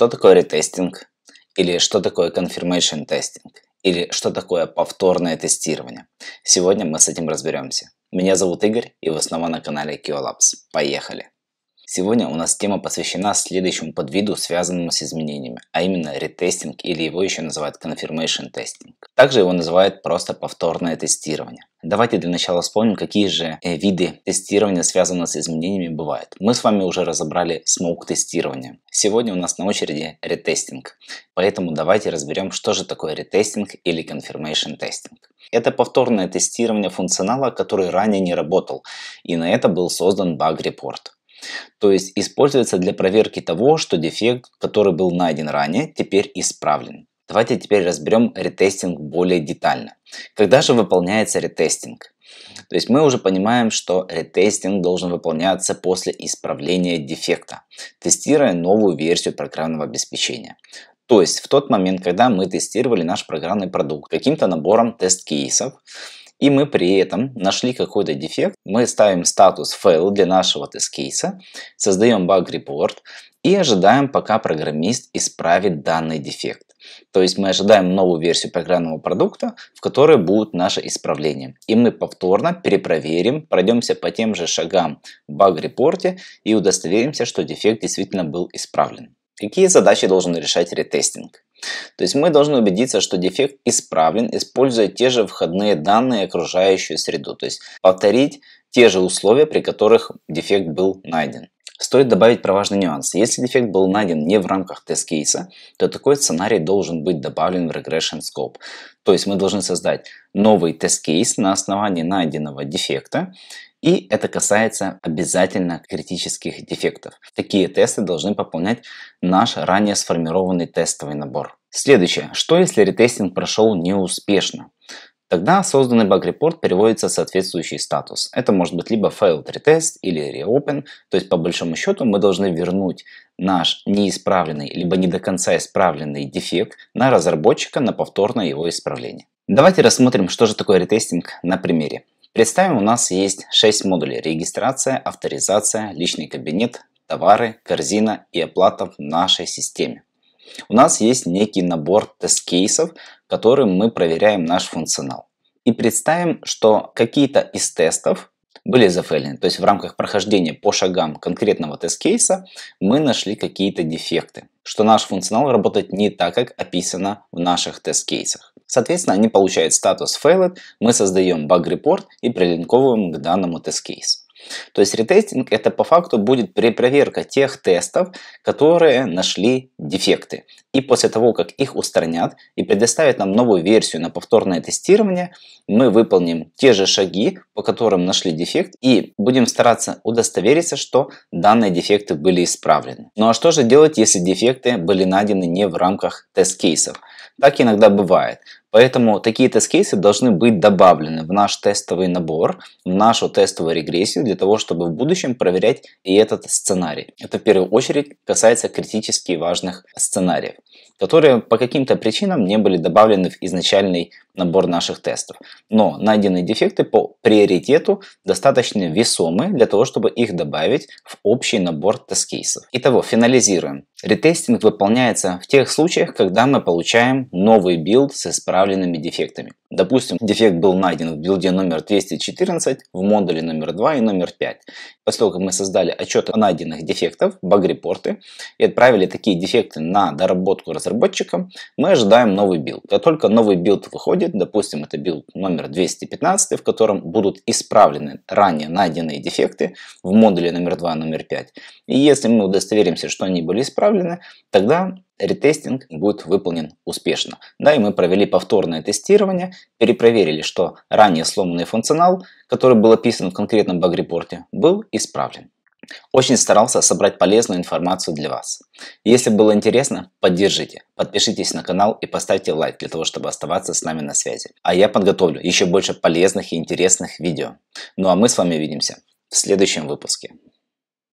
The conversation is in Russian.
что такое ретестинг, или что такое confirmation тестинг или что такое повторное тестирование. Сегодня мы с этим разберемся. Меня зовут Игорь, и вы снова на канале QLabs. Поехали! Сегодня у нас тема посвящена следующему подвиду, связанному с изменениями, а именно ретестинг или его еще называют confirmation testing. Также его называют просто повторное тестирование. Давайте для начала вспомним, какие же э, виды тестирования, связанные с изменениями, бывают. Мы с вами уже разобрали смоук тестирование. Сегодня у нас на очереди ретестинг. Поэтому давайте разберем, что же такое ретестинг или confirmation testing. Это повторное тестирование функционала, который ранее не работал, и на это был создан баг-репорт. То есть используется для проверки того, что дефект, который был найден ранее, теперь исправлен. Давайте теперь разберем ретестинг более детально. Когда же выполняется ретестинг? То есть мы уже понимаем, что ретестинг должен выполняться после исправления дефекта, тестируя новую версию программного обеспечения. То есть в тот момент, когда мы тестировали наш программный продукт каким-то набором тест-кейсов, и мы при этом нашли какой-то дефект, мы ставим статус fail для нашего тест-кейса, создаем баг-репорт и ожидаем, пока программист исправит данный дефект. То есть мы ожидаем новую версию программного продукта, в которой будут наши исправления. И мы повторно перепроверим, пройдемся по тем же шагам в баг-репорте и удостоверимся, что дефект действительно был исправлен. Какие задачи должен решать ретестинг? То есть мы должны убедиться, что дефект исправлен, используя те же входные данные окружающую среду. То есть повторить те же условия, при которых дефект был найден. Стоит добавить про важный нюанс. Если дефект был найден не в рамках тест-кейса, то такой сценарий должен быть добавлен в Regression Scope. То есть мы должны создать новый тест-кейс на основании найденного дефекта, и это касается обязательно критических дефектов. Такие тесты должны пополнять наш ранее сформированный тестовый набор. Следующее. Что если ретестинг прошел неуспешно? Тогда созданный баг-репорт переводится в соответствующий статус. Это может быть либо failed retest или reopen, то есть по большому счету мы должны вернуть наш неисправленный, либо не до конца исправленный дефект на разработчика на повторное его исправление. Давайте рассмотрим, что же такое ретестинг на примере. Представим, у нас есть 6 модулей – регистрация, авторизация, личный кабинет, товары, корзина и оплата в нашей системе. У нас есть некий набор тест-кейсов, которым мы проверяем наш функционал. И представим, что какие-то из тестов были зафейлены. То есть в рамках прохождения по шагам конкретного тест-кейса мы нашли какие-то дефекты, что наш функционал работает не так, как описано в наших тест-кейсах. Соответственно, они получают статус failed, мы создаем баг-репорт и прилинковываем к данному тест-кейсу. То есть ретестинг это по факту будет перепроверка тех тестов, которые нашли дефекты. И после того, как их устранят и предоставят нам новую версию на повторное тестирование, мы выполним те же шаги, по которым нашли дефект и будем стараться удостовериться, что данные дефекты были исправлены. Ну а что же делать, если дефекты были найдены не в рамках тест-кейсов? Так иногда бывает. Поэтому такие тест-кейсы должны быть добавлены в наш тестовый набор, в нашу тестовую регрессию для того, чтобы в будущем проверять и этот сценарий. Это в первую очередь касается критически важных сценариев, которые по каким-то причинам не были добавлены в изначальный набор наших тестов. Но найденные дефекты по приоритету достаточно весомы для того, чтобы их добавить в общий набор тест-кейсов. Итого, финализируем. Ретестинг выполняется в тех случаях, когда мы получаем новый билд с исправлением направленными дефектами Допустим, дефект был найден в билде номер 214, в модуле номер 2 и номер 5. После того, как мы создали отчет о найденных дефектах, баг-репорты, и отправили такие дефекты на доработку разработчикам, мы ожидаем новый билд. Как только новый билд выходит, допустим, это билд номер 215, в котором будут исправлены ранее найденные дефекты в модуле номер 2 номер 5. И если мы удостоверимся, что они были исправлены, тогда ретестинг будет выполнен успешно. Да, и мы провели повторное тестирование перепроверили, что ранее сломанный функционал, который был описан в конкретном баг-репорте, был исправлен. Очень старался собрать полезную информацию для вас. Если было интересно, поддержите, подпишитесь на канал и поставьте лайк для того, чтобы оставаться с нами на связи. А я подготовлю еще больше полезных и интересных видео. Ну а мы с вами увидимся в следующем выпуске.